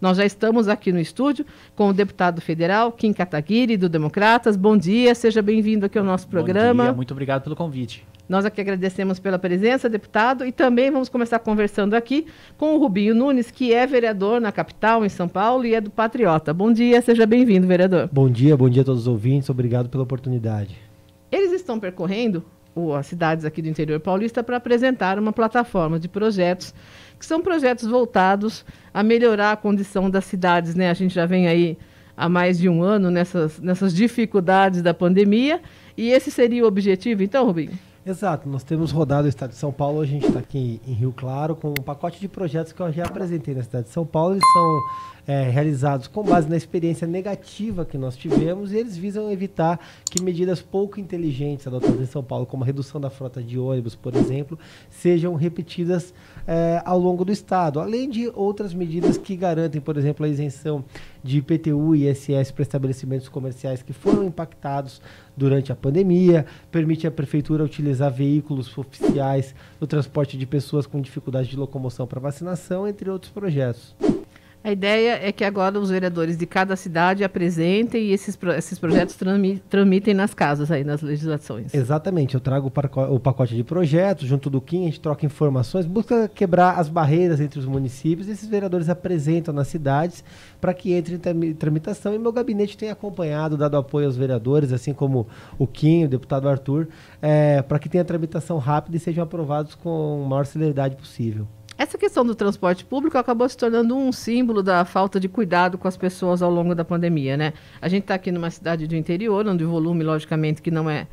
Nós já estamos aqui no estúdio com o deputado federal Kim Kataguiri, do Democratas. Bom dia, seja bem-vindo aqui ao nosso programa. Bom dia, muito obrigado pelo convite. Nós aqui agradecemos pela presença, deputado, e também vamos começar conversando aqui com o Rubinho Nunes, que é vereador na capital, em São Paulo, e é do Patriota. Bom dia, seja bem-vindo, vereador. Bom dia, bom dia a todos os ouvintes, obrigado pela oportunidade. Eles estão percorrendo as cidades aqui do interior paulista para apresentar uma plataforma de projetos que são projetos voltados a melhorar a condição das cidades. Né? A gente já vem aí há mais de um ano nessas, nessas dificuldades da pandemia. E esse seria o objetivo, então, Rubinho? Exato, nós temos rodado o estado de São Paulo, a gente está aqui em Rio Claro com um pacote de projetos que eu já apresentei na cidade de São Paulo, eles são é, realizados com base na experiência negativa que nós tivemos, e eles visam evitar que medidas pouco inteligentes adotadas em São Paulo, como a redução da frota de ônibus, por exemplo, sejam repetidas é, ao longo do Estado, além de outras medidas que garantem, por exemplo, a isenção de IPTU e ISS para estabelecimentos comerciais que foram impactados durante a pandemia, permite à prefeitura utilizar veículos oficiais no transporte de pessoas com dificuldade de locomoção para vacinação, entre outros projetos. A ideia é que agora os vereadores de cada cidade apresentem e esses, esses projetos tramitem nas casas aí, nas legislações. Exatamente, eu trago o pacote de projetos, junto do Kim, a gente troca informações, busca quebrar as barreiras entre os municípios, esses vereadores apresentam nas cidades para que entre em tramitação e meu gabinete tem acompanhado, dado apoio aos vereadores, assim como o Kim, o deputado Arthur, é, para que tenha tramitação rápida e sejam aprovados com a maior celeridade possível. Essa questão do transporte público acabou se tornando um símbolo da falta de cuidado com as pessoas ao longo da pandemia, né? A gente está aqui numa cidade do interior, onde o volume, logicamente, que não é,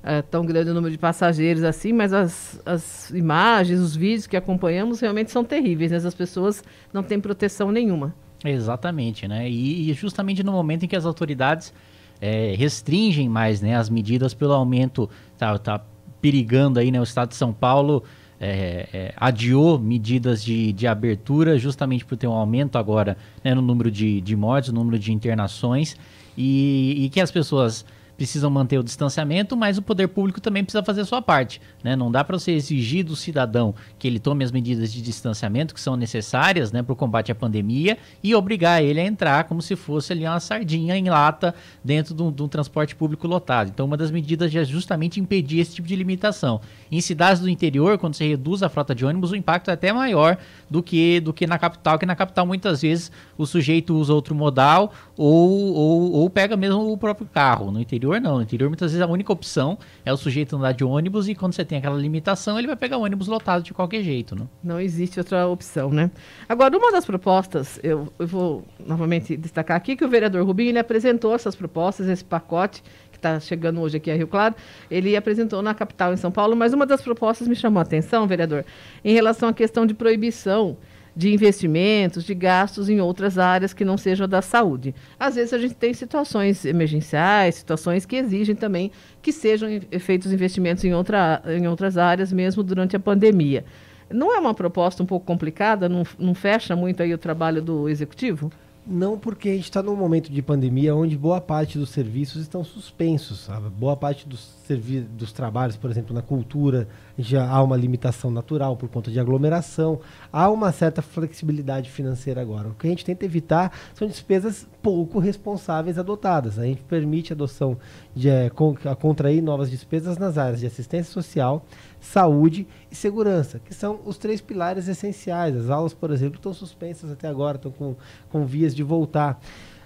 é tão grande o número de passageiros assim, mas as, as imagens, os vídeos que acompanhamos realmente são terríveis, né? As pessoas não têm proteção nenhuma. Exatamente, né? E, e justamente no momento em que as autoridades é, restringem mais né, as medidas pelo aumento, tá, tá perigando aí, né? O estado de São Paulo é, é, adiou medidas de, de abertura justamente por ter um aumento agora né, no número de, de mortes, no número de internações e, e que as pessoas precisam manter o distanciamento, mas o poder público também precisa fazer a sua parte. Né? Não dá para você exigir do cidadão que ele tome as medidas de distanciamento que são necessárias né, para o combate à pandemia e obrigar ele a entrar como se fosse ali uma sardinha em lata dentro de um, de um transporte público lotado. Então, uma das medidas é justamente impedir esse tipo de limitação. Em cidades do interior, quando você reduz a frota de ônibus, o impacto é até maior do que, do que na capital, que na capital muitas vezes o sujeito usa outro modal ou, ou, ou pega mesmo o próprio carro. No interior, interior não. No interior, muitas vezes, a única opção é o sujeito andar de ônibus e quando você tem aquela limitação, ele vai pegar o ônibus lotado de qualquer jeito, né? Não existe outra opção, né? Agora, uma das propostas, eu, eu vou novamente destacar aqui, que o vereador Rubinho, ele apresentou essas propostas, esse pacote que está chegando hoje aqui a Rio Claro, ele apresentou na capital, em São Paulo, mas uma das propostas me chamou a atenção, vereador, em relação à questão de proibição de investimentos, de gastos em outras áreas que não sejam da saúde. Às vezes a gente tem situações emergenciais, situações que exigem também que sejam eh, feitos investimentos em, outra, em outras áreas, mesmo durante a pandemia. Não é uma proposta um pouco complicada? Não, não fecha muito aí o trabalho do executivo? Não, porque a gente está num momento de pandemia onde boa parte dos serviços estão suspensos, a Boa parte dos, servi dos trabalhos, por exemplo, na cultura, já há uma limitação natural por conta de aglomeração, há uma certa flexibilidade financeira agora. O que a gente tenta evitar são despesas pouco responsáveis adotadas. A gente permite a adoção de é, con contrair novas despesas nas áreas de assistência social, saúde e segurança, que são os três pilares essenciais. As aulas, por exemplo, estão suspensas até agora, estão com, com vias de voltar.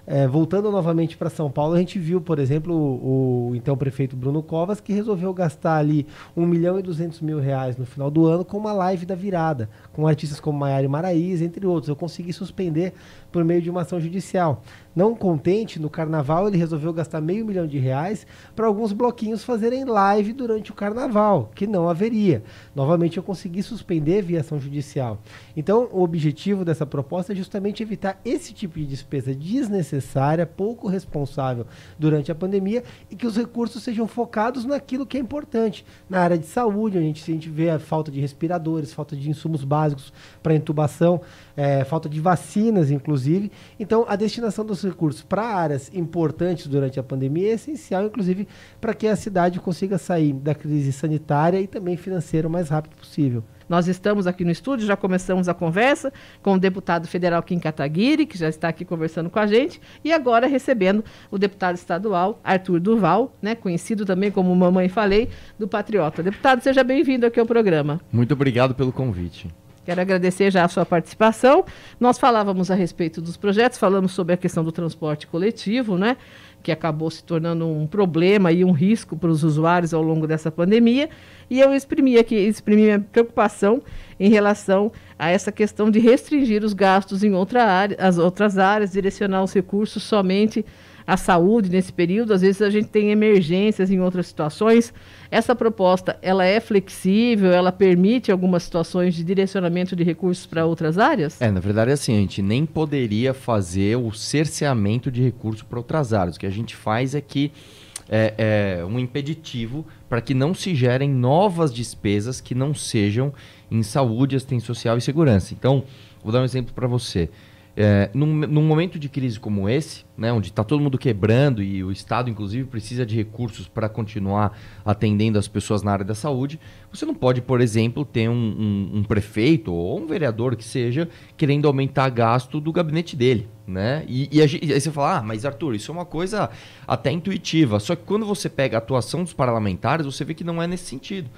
É, voltando novamente para São Paulo, a gente viu, por exemplo, o, o, então prefeito Bruno Covas, que resolveu gastar ali 1 milhão e 200 mil reais no final do ano com uma live da virada, com artistas como Maiara Maraíz entre outros. Eu consegui suspender por meio de uma ação judicial. Não contente, no carnaval ele resolveu gastar meio milhão de reais para alguns bloquinhos fazerem live durante o carnaval, que não haveria. Novamente eu consegui suspender via ação judicial. Então, o objetivo dessa proposta é justamente evitar esse tipo de despesa desnecessária, pouco responsável durante a pandemia e que os recursos sejam focados naquilo que é importante, na área de saúde, a gente, a gente vê a falta de respiradores, falta de insumos básicos para intubação, é, falta de vacinas, inclusive inclusive. Então, a destinação dos recursos para áreas importantes durante a pandemia é essencial, inclusive, para que a cidade consiga sair da crise sanitária e também financeira o mais rápido possível. Nós estamos aqui no estúdio, já começamos a conversa com o deputado federal Kim Kataguiri, que já está aqui conversando com a gente, e agora recebendo o deputado estadual Arthur Duval, né, conhecido também como Mamãe Falei, do Patriota. Deputado, seja bem-vindo aqui ao programa. Muito obrigado pelo convite. Quero agradecer já a sua participação. Nós falávamos a respeito dos projetos, falamos sobre a questão do transporte coletivo, né? Que acabou se tornando um problema e um risco para os usuários ao longo dessa pandemia. E eu exprimi aqui, exprimi minha preocupação em relação a essa questão de restringir os gastos em outra área, as outras áreas, direcionar os recursos somente a saúde nesse período, às vezes a gente tem emergências em outras situações. Essa proposta, ela é flexível, ela permite algumas situações de direcionamento de recursos para outras áreas? É, na verdade é assim, a gente nem poderia fazer o cerceamento de recursos para outras áreas. O que a gente faz é que é, é, um impeditivo para que não se gerem novas despesas que não sejam em saúde, assistência social e segurança. Então, vou dar um exemplo para você. É, num, num, momento de crise como esse, né, onde está todo mundo quebrando e o Estado, inclusive, precisa de recursos para continuar atendendo as pessoas na área da saúde, você não pode, por exemplo, ter um, um, um, prefeito ou um vereador que seja querendo aumentar gasto do gabinete dele. Né? E, e, a, e aí você fala, ah, mas Arthur, isso é uma coisa até intuitiva. Só que quando você pega a atuação dos parlamentares, você vê que não é nesse sentido.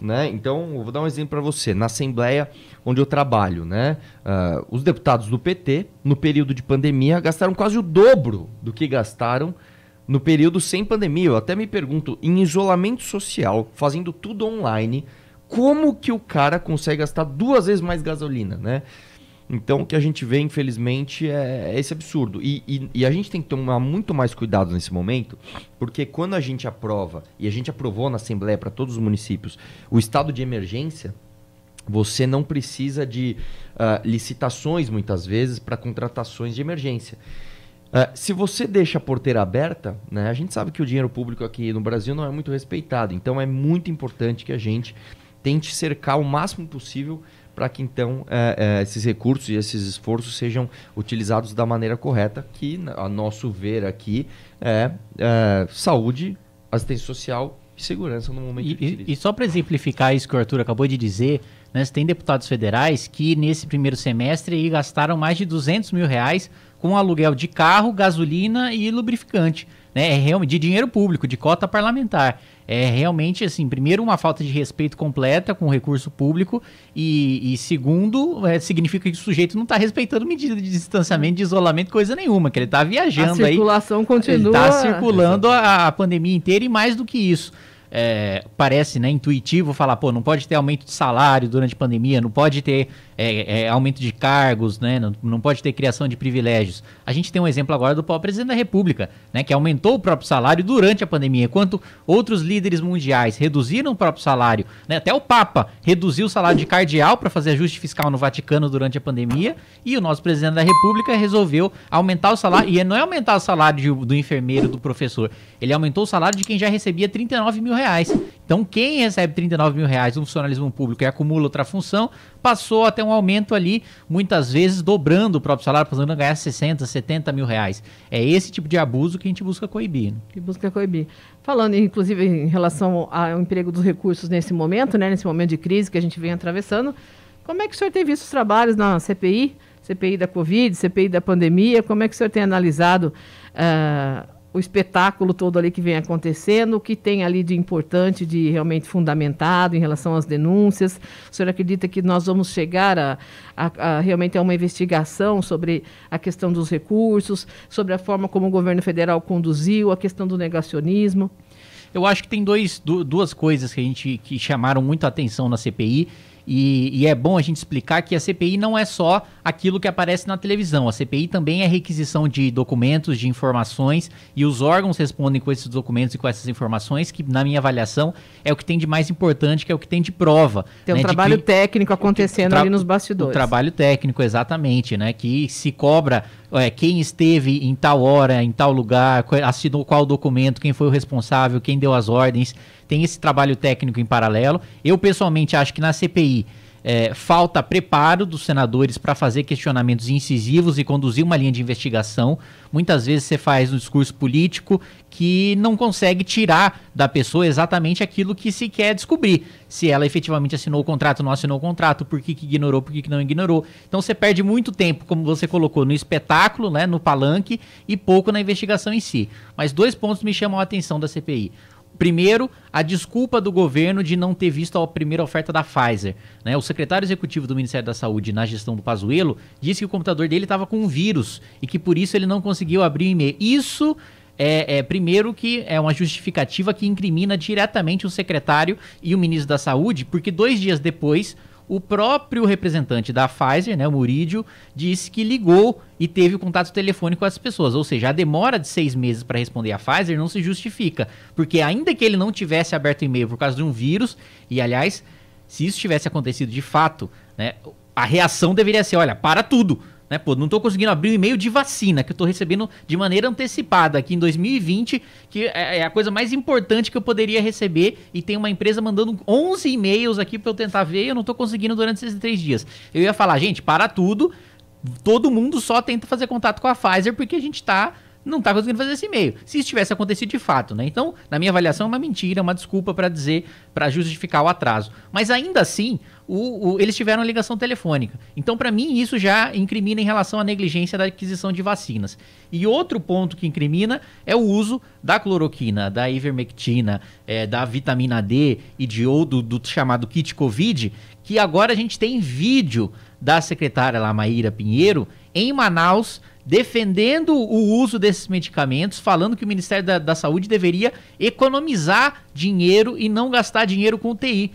Né? Então, eu vou dar um exemplo para você. Na Assembleia, onde eu trabalho, né? Uh, os deputados do PT, no período de pandemia, gastaram quase o dobro do que gastaram no período sem pandemia. Eu até me pergunto, em isolamento social, fazendo tudo online, como que o cara consegue gastar duas vezes mais gasolina, né? Então, o que a gente vê, infelizmente, é, é esse absurdo. E, e, e, a gente tem que tomar muito mais cuidado nesse momento, porque quando a gente aprova, e a gente aprovou na Assembleia para todos os municípios, o estado de emergência, você não precisa de uh, licitações, muitas vezes, para contratações de emergência. Uh, se você deixa a porteira aberta, né, a gente sabe que o dinheiro público aqui no Brasil não é muito respeitado. Então, é muito importante que a gente tente cercar o máximo possível para que então é, é, esses recursos e esses esforços sejam utilizados da maneira correta, que a nosso ver aqui é, é saúde, assistência social e segurança no momento. E, crise. e só para exemplificar isso que o Arthur acabou de dizer, né, tem deputados federais que nesse primeiro semestre aí, gastaram mais de 200 mil reais com aluguel de carro, gasolina e lubrificante, né, é realmente de dinheiro público, de cota parlamentar. É realmente, assim, primeiro, uma falta de respeito completa com o recurso público e, e segundo, é, significa que o sujeito não está respeitando medida de distanciamento, de isolamento, coisa nenhuma, que ele está viajando aí. A circulação tá continua. Está circulando a, a pandemia inteira e mais do que isso. É, parece né, intuitivo falar, pô, não pode ter aumento de salário durante a pandemia, não pode ter é, é, é, aumento de cargos, né? Não, não, pode ter criação de privilégios. A gente tem um exemplo agora do próprio presidente da República, né? Que aumentou o próprio salário durante a pandemia, enquanto outros líderes mundiais reduziram o próprio salário, né? Até o Papa reduziu o salário de cardeal para fazer ajuste fiscal no Vaticano durante a pandemia, e o nosso presidente da República resolveu aumentar o salário, e não é aumentar o salário de, do enfermeiro, do professor, ele aumentou o salário de quem já recebia 39 mil reais. Então, quem recebe 39 mil reais no funcionalismo público e acumula outra função, passou até um aumento ali, muitas vezes dobrando o próprio salário, fazendo ganhar 60, 70 mil reais. É esse tipo de abuso que a gente busca coibir. Né? Que busca coibir. Falando, inclusive, em relação ao emprego dos recursos nesse momento, né, nesse momento de crise que a gente vem atravessando, como é que o senhor tem visto os trabalhos na CPI, CPI da Covid, CPI da pandemia? Como é que o senhor tem analisado uh, o espetáculo todo ali que vem acontecendo, o que tem ali de importante, de realmente fundamentado em relação às denúncias. O senhor acredita que nós vamos chegar a, a, a realmente a uma investigação sobre a questão dos recursos, sobre a forma como o governo federal conduziu, a questão do negacionismo? Eu acho que tem dois, duas coisas que a gente que chamaram muito a atenção na CPI e, e, é bom a gente explicar que a CPI não é só aquilo que aparece na televisão. A CPI também é requisição de documentos, de informações, e os órgãos respondem com esses documentos e com essas informações, que, na minha avaliação, é o que tem de mais importante, que é o que tem de prova. Tem um né, trabalho que, técnico acontecendo tra ali nos bastidores. O trabalho técnico, exatamente, né? Que se cobra é, quem esteve em tal hora, em tal lugar, assinou qual documento, quem foi o responsável, quem deu as ordens tem esse trabalho técnico em paralelo. Eu, pessoalmente, acho que na CPI é, falta preparo dos senadores para fazer questionamentos incisivos e conduzir uma linha de investigação. Muitas vezes você faz um discurso político que não consegue tirar da pessoa exatamente aquilo que se quer descobrir. Se ela efetivamente assinou o contrato, não assinou o contrato, por que, que ignorou, por que, que não ignorou. Então você perde muito tempo, como você colocou, no espetáculo, né, no palanque, e pouco na investigação em si. Mas dois pontos me chamam a atenção da CPI. Primeiro, a desculpa do governo de não ter visto a primeira oferta da Pfizer. Né? O secretário executivo do Ministério da Saúde, na gestão do Pazuello, disse que o computador dele estava com um vírus e que por isso ele não conseguiu abrir o e-mail. Isso é, é, primeiro que é uma justificativa que incrimina diretamente o secretário e o ministro da Saúde, porque dois dias depois o próprio representante da Pfizer, né, o Murídio, disse que ligou e teve contato telefônico com as pessoas. Ou seja, a demora de seis meses para responder a Pfizer não se justifica, porque ainda que ele não tivesse aberto e-mail por causa de um vírus, e aliás, se isso tivesse acontecido de fato, né, a reação deveria ser, olha, para tudo. Né, pô, não estou conseguindo abrir o e-mail de vacina que eu estou recebendo de maneira antecipada aqui em 2020, que é, é a coisa mais importante que eu poderia receber. E tem uma empresa mandando 11 e-mails aqui para eu tentar ver e eu não estou conseguindo durante esses três dias. Eu ia falar, gente, para tudo. Todo mundo só tenta fazer contato com a Pfizer porque a gente está não está conseguindo fazer esse e-mail. Se isso tivesse acontecido de fato, né? Então, na minha avaliação, é uma mentira, é uma desculpa para dizer, para justificar o atraso. Mas ainda assim, o, o, eles tiveram ligação telefônica. Então, para mim, isso já incrimina em relação à negligência da aquisição de vacinas. E outro ponto que incrimina é o uso da cloroquina, da ivermectina, é, da vitamina D e de ou do, do chamado kit Covid, que agora a gente tem vídeo da secretária lá, Maíra Pinheiro, em Manaus, defendendo o uso desses medicamentos, falando que o Ministério da, da, Saúde deveria economizar dinheiro e não gastar dinheiro com TI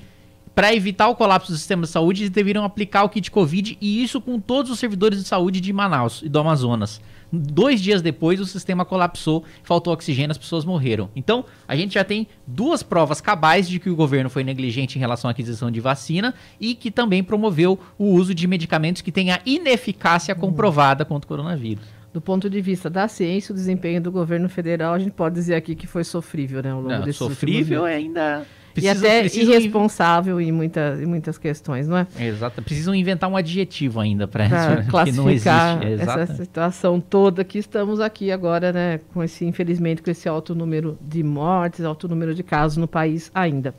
para evitar o colapso do sistema de saúde, eles deveriam aplicar o kit Covid e isso com todos os servidores de saúde de Manaus e do Amazonas. Dois dias depois, o sistema colapsou, faltou oxigênio, as pessoas morreram. Então, a gente já tem duas provas cabais de que o governo foi negligente em relação à aquisição de vacina e que também promoveu o uso de medicamentos que têm a ineficácia hum. comprovada contra o coronavírus do ponto de vista da ciência, o desempenho do governo federal, a gente pode dizer aqui que foi sofrível, né? Ao longo Não, sofrível é ainda Precisam, e até precisam irresponsável inv... em, muita, em muitas questões, não é? Exato. Precisam inventar um adjetivo ainda para classificar não existe. essa situação toda que estamos aqui agora, né? Com esse, infelizmente, com esse alto número de mortes, alto número de casos no país ainda.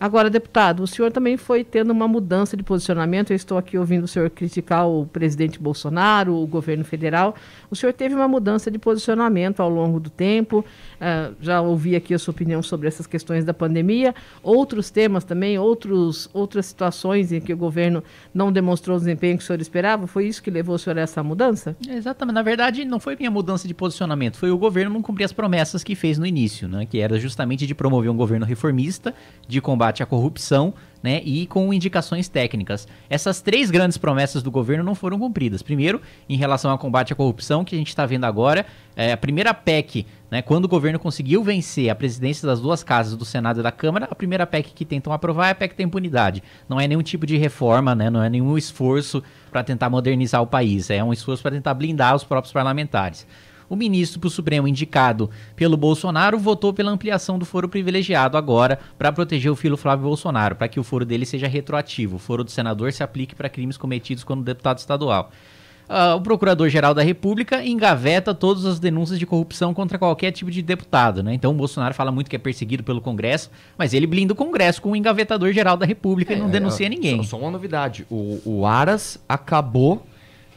Agora, deputado, o senhor também foi tendo uma mudança de posicionamento. Eu estou aqui ouvindo o senhor criticar o presidente Bolsonaro, o governo federal. O senhor teve uma mudança de posicionamento ao longo do tempo. Ah, já ouvi aqui a sua opinião sobre essas questões da pandemia, outros temas também, outros, outras situações em que o governo não demonstrou o desempenho que o senhor esperava, foi isso que levou o senhor a essa mudança? exatamente, na verdade não foi minha mudança de posicionamento, foi o governo não cumprir as promessas que fez no início, né, que era justamente de promover um governo reformista, de combate à corrupção, né, e com indicações técnicas. Essas três grandes promessas do governo não foram cumpridas. Primeiro, em relação ao combate à corrupção, que a gente está vendo agora, é, a primeira PEC, né, quando o governo conseguiu vencer a presidência das duas casas, do Senado e da Câmara, a primeira PEC que tentam aprovar é a PEC da impunidade. Não é nenhum tipo de reforma, né, não é nenhum esforço para tentar modernizar o país, é um esforço para tentar blindar os próprios parlamentares o ministro para o Supremo indicado pelo Bolsonaro votou pela ampliação do foro privilegiado agora para proteger o filho Flávio Bolsonaro, para que o foro dele seja retroativo. O foro do senador se aplique para crimes cometidos quando deputado estadual. Uh, o Procurador-Geral da República engaveta todas as denúncias de corrupção contra qualquer tipo de deputado, né? Então o Bolsonaro fala muito que é perseguido pelo Congresso, mas ele blinda o Congresso com o Engavetador-Geral da República é, e não é, denuncia é, ninguém. Só, só uma novidade, o, o Aras acabou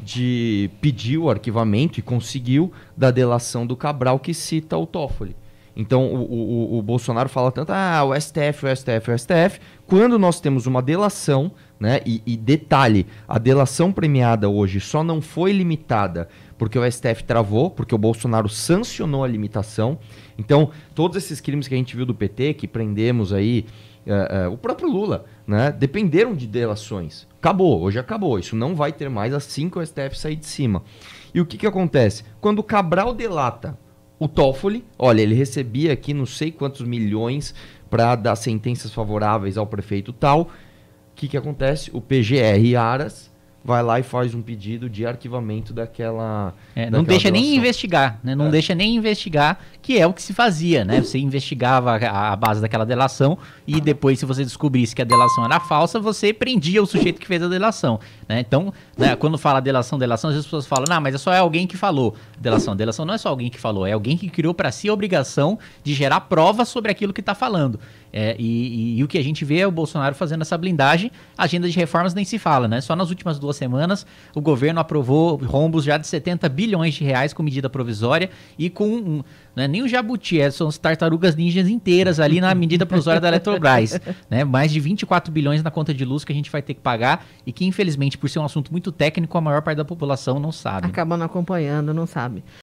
de pedir o arquivamento e conseguiu da delação do Cabral que cita o Toffoli. Então o, o, o Bolsonaro fala tanto, ah, o STF, o STF, o STF, quando nós temos uma delação, né? E, e detalhe, a delação premiada hoje só não foi limitada porque o STF travou, porque o Bolsonaro sancionou a limitação. Então, todos esses crimes que a gente viu do PT, que prendemos aí é, é, o próprio Lula, né, dependeram de delações. Acabou, hoje acabou. Isso não vai ter mais assim que o STF sair de cima. E o que, que acontece? Quando o Cabral delata o Toffoli, olha, ele recebia aqui não sei quantos milhões para dar sentenças favoráveis ao prefeito tal. O que, que acontece? O PGR Aras vai lá e faz um pedido de arquivamento daquela. É, não daquela deixa nem investigar, né? Não é. deixa nem investigar que é o que se fazia, né? Você investigava a, a base daquela delação e depois, se você descobrisse que a delação era falsa, você prendia o sujeito que fez a delação, né? Então, né, quando fala delação, delação, às vezes as pessoas falam, não, mas é só alguém que falou. Delação, delação não é só alguém que falou, é alguém que criou para si a obrigação de gerar provas sobre aquilo que está falando. É, e, e, e, o que a gente vê é o Bolsonaro fazendo essa blindagem. agenda de reformas nem se fala, né? Só nas últimas duas semanas o governo aprovou rombos já de 70 bilhões de reais com medida provisória e com um, não é nem o jabuti, é, são as tartarugas ninjas inteiras ali na medida provisória da Eletrobras. Né? Mais de 24 bilhões na conta de luz que a gente vai ter que pagar e que, infelizmente, por ser um assunto muito técnico, a maior parte da população não sabe. Acabando acompanhando, não sabe.